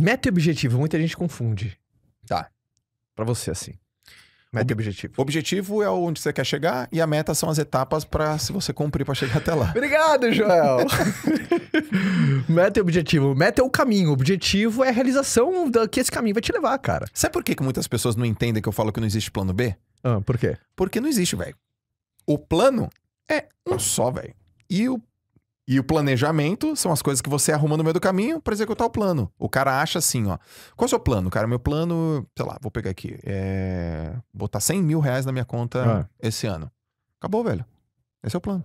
Meta e objetivo, muita gente confunde. Tá. Para você, assim. Meta e objetivo. Objetivo é onde você quer chegar e a meta são as etapas para se você cumprir para chegar até lá. Obrigado, Joel. meta e objetivo. Meta é o caminho, objetivo é a realização da, que esse caminho vai te levar, cara. Sabe por que, que muitas pessoas não entendem que eu falo que não existe plano B? Ah, por quê? Porque não existe, velho. O plano é um só, velho. E o e o planejamento são as coisas que você arruma no meio do caminho para executar o plano. O cara acha assim, ó. Qual é o seu plano? Cara, meu plano, sei lá, vou pegar aqui. É... Botar 100 mil reais na minha conta é. esse ano. Acabou, velho. Esse é o plano.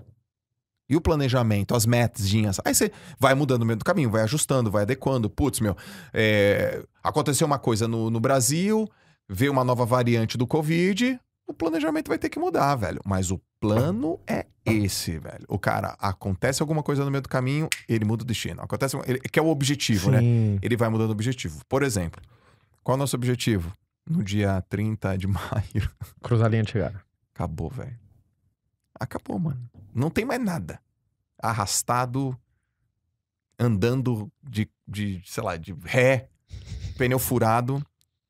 E o planejamento, as metas, Aí você vai mudando no meio do caminho, vai ajustando, vai adequando. Putz, meu, é... aconteceu uma coisa no, no Brasil, veio uma nova variante do Covid, o planejamento vai ter que mudar, velho. Mas o plano é esse, velho. O cara, acontece alguma coisa no meio do caminho, ele muda o destino. Acontece, ele, que é o objetivo, né? Sim. né? Ele vai mudando o objetivo. Por exemplo, qual é o nosso objetivo? No dia 30 de maio. Cruzar a linha de chegada. Acabou, velho. Acabou, mano. Não tem mais nada. Arrastado, andando de, de sei lá, de ré, pneu furado.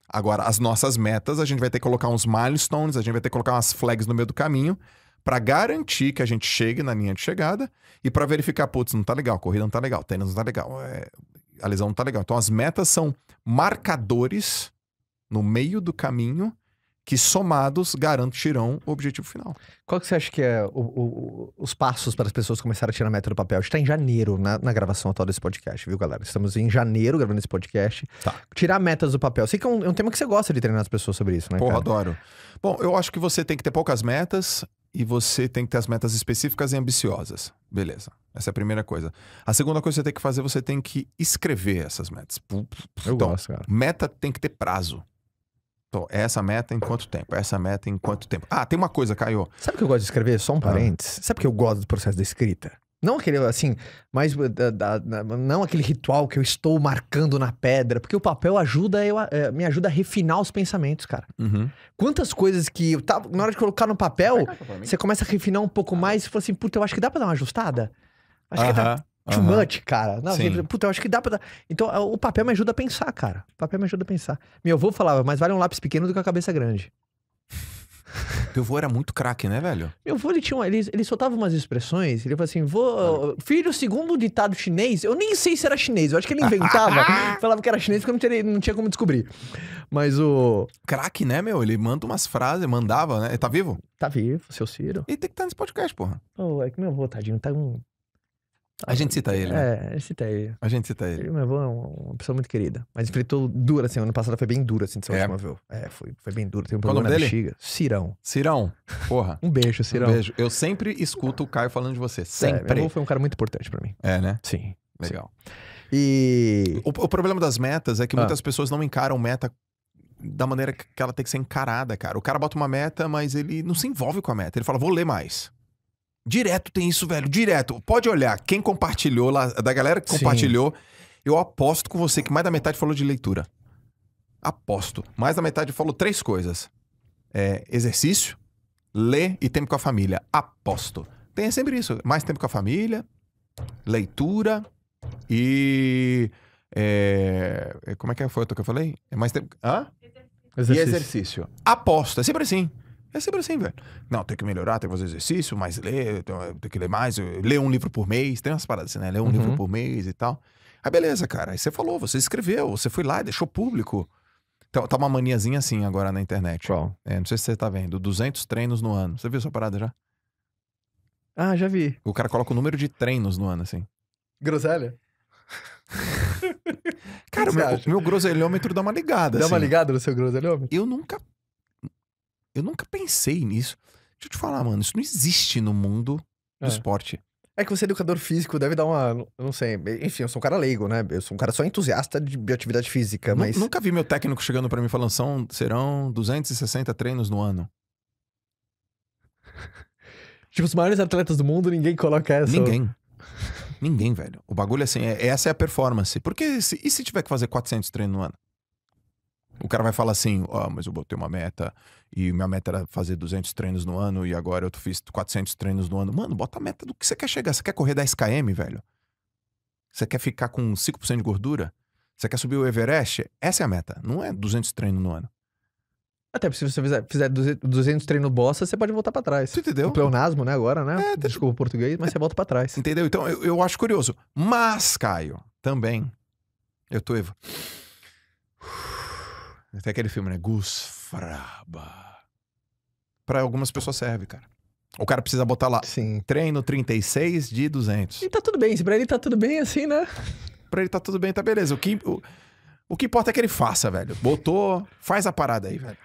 Agora, as nossas metas, a gente vai ter que colocar uns milestones, a gente vai ter que colocar umas flags no meio do caminho para garantir que a gente chegue na linha de chegada e para verificar, putz, não tá legal, a corrida não tá legal, tênis não tá legal, é... a lesão não tá legal. Então, as metas são marcadores no meio do caminho que somados garantirão o objetivo final. Qual que você acha que é o, o, os passos para as pessoas começarem a tirar a meta do papel? A gente está em janeiro na, né, na, gravação atual desse podcast, viu, galera? Estamos em janeiro gravando esse podcast. Tá. Tirar metas do papel. Sei que é um, é um, tema que você gosta de treinar as pessoas sobre isso, né? Porra, cara? adoro. Bom, eu acho que você tem que ter poucas metas e você tem que ter as metas específicas e ambiciosas. Beleza. Essa é a primeira coisa. A segunda coisa que você tem que fazer, você tem que escrever essas metas. Eu então, gosto, cara. Meta tem que ter prazo essa meta em quanto tempo? Essa meta em quanto tempo? Ah, tem uma coisa, Caio. Sabe que eu gosto de escrever? Só um ah. parênteses. Ah. Sabe que eu gosto do processo da escrita? Não aquele, assim, mas eh, não aquele ritual que eu estou marcando na pedra, porque o papel ajuda eu, é, me ajuda a refinar os pensamentos, cara. Uhum. Quantas coisas que eu tava, na hora de colocar no papel, você começa a refinar um pouco mais e fala assim, puta, eu acho que dá pra dar uma ajustada. Acho uhum. que dá. Too uhum. much, cara. Não, Sim. puta, eu acho que dá pra. Então, é, o papel me ajuda a pensar, cara. O papel me ajuda a pensar. Meu avô falava, mas vale um lápis pequeno do que a cabeça grande. meu avô era muito craque, né, velho? Meu avô, ele tinha uma, ele, ele soltava umas expressões, ele falava assim, vou filho, segundo o ditado chinês, eu nem sei se era chinês, eu acho que ele inventava, falava que era chinês porque não tinha, não tinha como descobrir. Mas o... Craque, né, meu? Ele manda umas frases, mandava, né? Ele tá vivo? Tá vivo, seu Ciro. E tem que estar tá nesse podcast, porra. Oh, é que meu avô, tadinho, tá um... A gente cita ele, né? É, cita ele A gente cita ele. Meu avô é uma pessoa muito querida. Mas enfrentou dura, assim, ano passado foi bem dura, assim, de ser é. último É, foi, foi bem duro. Tem um problema na dele? bexiga. Cirão. Cirão, porra. um beijo, Cirão. Um beijo. Eu sempre escuto o Caio falando de você, é, sempre. É, meu avô foi um cara muito importante para mim. É, né? Sim. Legal. Sim. E... O, o, problema das metas é que ah. muitas pessoas não encaram meta da maneira que ela tem que ser encarada, cara. O cara bota uma meta, mas ele não se envolve com a meta. Ele fala, vou ler mais. Direto tem isso, velho. Direto. Pode olhar. Quem compartilhou lá, da galera que Sim. compartilhou, eu aposto com você que mais da metade falou de leitura. Aposto. Mais da metade falou três coisas: é, exercício, ler e tempo com a família. Aposto. Tem sempre isso. Mais tempo com a família, leitura e. É, é como é que foi o que eu falei? É mais tempo. Hã? Exercício. E exercício. Aposto. É sempre assim. É sempre assim, velho. Não, tem que melhorar, tem que fazer exercício, mais ler, tem que ler mais, ler um livro por mês, tem umas paradas assim, né? Ler um uhum. livro por mês e tal. Aí beleza, cara. Aí você falou, você escreveu, você foi lá, deixou público. Tá, tá uma maniazinha assim agora na internet. Qual? É, não sei se você tá vendo. 200 treinos no ano. Você viu essa parada já? Ah, já vi. O cara coloca o número de treinos no ano, assim. Groselha? cara, meu, meu groselhômetro dá uma ligada. Dá assim. uma ligada no seu groselhômetro? Eu nunca eu nunca pensei nisso. Deixa eu te falar, mano, isso não existe no mundo do é. esporte. É que você é educador físico, deve dar uma. Não sei. Enfim, eu sou um cara leigo, né? Eu sou um cara só entusiasta de atividade física, N mas. Nunca vi meu técnico chegando para mim falando: são, serão 260 treinos no ano. tipo, os maiores atletas do mundo, ninguém coloca essa. Ninguém. Ninguém, velho. O bagulho é assim, é, essa é a performance. Porque se, e se tiver que fazer 400 treinos no ano? O cara vai falar assim, ó, oh, mas eu botei uma meta e minha meta era fazer 200 treinos no ano e agora eu fiz 400 treinos no ano. Mano, bota a meta do que você quer chegar. Você quer correr 10km, velho? Você quer ficar com 5% de gordura? Você quer subir o Everest? Essa é a meta. Não é 200 treinos no ano. Até porque se você fizer, 200 treinos bosta, você pode voltar para trás. Você entendeu? O pleonasmo, né, agora, né? É, Desculpa o português, mas você volta para trás. Entendeu? Então, eu, eu acho curioso. Mas, Caio, também, eu tô... Até aquele filme, né? Gus Fraba. Pra algumas pessoas serve, cara. O cara precisa botar lá. Sim. Treino 36 de 200. E tá tudo bem. Se pra ele tá tudo bem, assim, né? Pra ele tá tudo bem, tá beleza. O que, o, o que importa é que ele faça, velho. Botou, faz a parada aí, velho.